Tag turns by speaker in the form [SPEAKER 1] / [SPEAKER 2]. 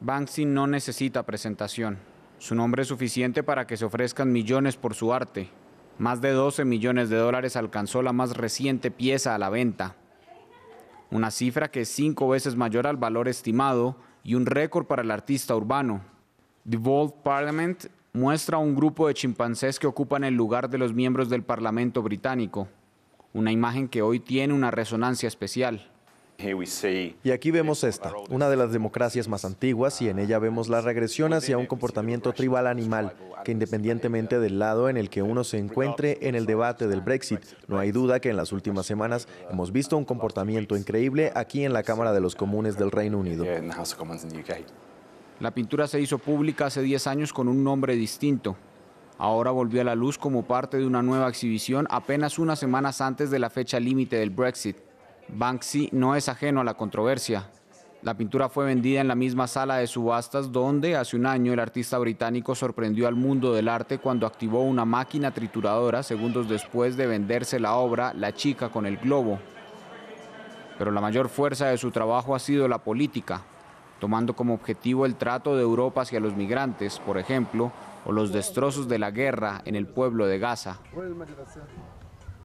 [SPEAKER 1] Banksy no necesita presentación. Su nombre es suficiente para que se ofrezcan millones por su arte. Más de 12 millones de dólares alcanzó la más reciente pieza a la venta. Una cifra que es cinco veces mayor al valor estimado y un récord para el artista urbano. The Vault Parliament muestra a un grupo de chimpancés que ocupan el lugar de los miembros del Parlamento británico, una imagen que hoy tiene
[SPEAKER 2] una resonancia especial. Y aquí vemos esta, una de las democracias más antiguas, y en ella vemos la regresión hacia un comportamiento tribal animal, que independientemente del lado en el que uno se encuentre en el debate del Brexit, no hay duda que en las últimas semanas hemos visto un comportamiento increíble aquí en la Cámara de los Comunes del Reino Unido.
[SPEAKER 1] La pintura se hizo pública hace 10 años con un nombre distinto. Ahora volvió a la luz como parte de una nueva exhibición apenas unas semanas antes de la fecha límite del Brexit. Banksy no es ajeno a la controversia. La pintura fue vendida en la misma sala de subastas donde hace un año el artista británico sorprendió al mundo del arte cuando activó una máquina trituradora segundos después de venderse la obra La chica con el globo. Pero la mayor fuerza de su trabajo ha sido la política, tomando como objetivo el trato de Europa hacia los migrantes, por ejemplo, o los destrozos de la guerra en el pueblo de Gaza.